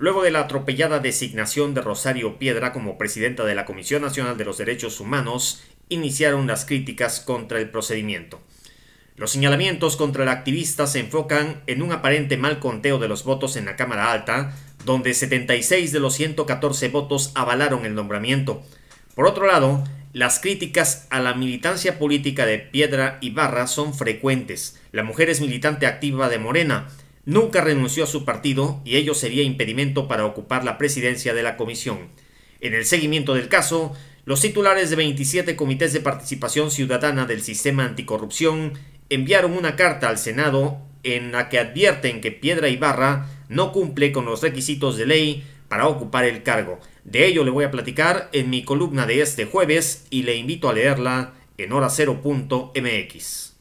Luego de la atropellada designación de Rosario Piedra como presidenta de la Comisión Nacional de los Derechos Humanos, iniciaron las críticas contra el procedimiento. Los señalamientos contra el activista se enfocan en un aparente mal conteo de los votos en la Cámara Alta, donde 76 de los 114 votos avalaron el nombramiento. Por otro lado, las críticas a la militancia política de Piedra y Barra son frecuentes. La mujer es militante activa de Morena, Nunca renunció a su partido y ello sería impedimento para ocupar la presidencia de la comisión. En el seguimiento del caso, los titulares de 27 comités de participación ciudadana del sistema anticorrupción enviaron una carta al Senado en la que advierten que Piedra Ibarra no cumple con los requisitos de ley para ocupar el cargo. De ello le voy a platicar en mi columna de este jueves y le invito a leerla en hora0.mx.